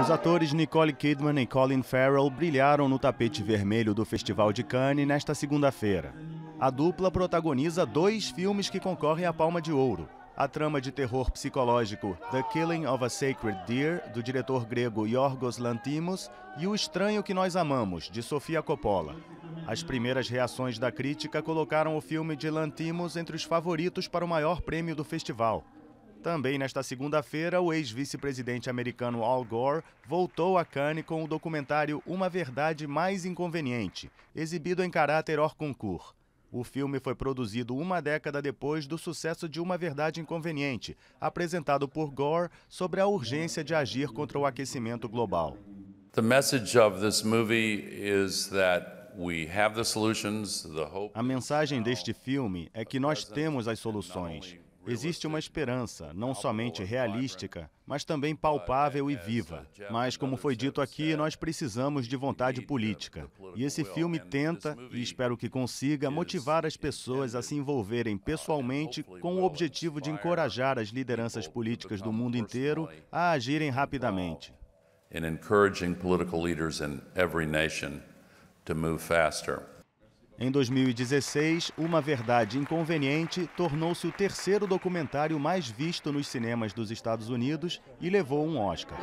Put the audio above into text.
Os atores Nicole Kidman e Colin Farrell brilharam no tapete vermelho do Festival de Cannes nesta segunda-feira. A dupla protagoniza dois filmes que concorrem à Palma de Ouro. A trama de terror psicológico The Killing of a Sacred Deer, do diretor grego Yorgos Lantimos, e O Estranho que Nós Amamos, de Sofia Coppola. As primeiras reações da crítica colocaram o filme de Lantimos entre os favoritos para o maior prêmio do festival. Também nesta segunda-feira, o ex-vice-presidente americano Al Gore voltou a Cannes com o documentário Uma Verdade Mais Inconveniente, exibido em caráter hors concours. O filme foi produzido uma década depois do sucesso de Uma Verdade Inconveniente, apresentado por Gore sobre a urgência de agir contra o aquecimento global. a mensagem deste filme é que nós temos as soluções. Existe uma esperança, não somente realística, mas também palpável e viva. Mas, como foi dito aqui, nós precisamos de vontade política. E esse filme tenta, e espero que consiga, motivar as pessoas a se envolverem uh, pessoalmente com o objetivo de encorajar as lideranças políticas do mundo inteiro a agirem rapidamente. In encouraging political leaders in every nation to move faster. Em 2016, Uma Verdade Inconveniente tornou-se o terceiro documentário mais visto nos cinemas dos Estados Unidos e levou um Oscar.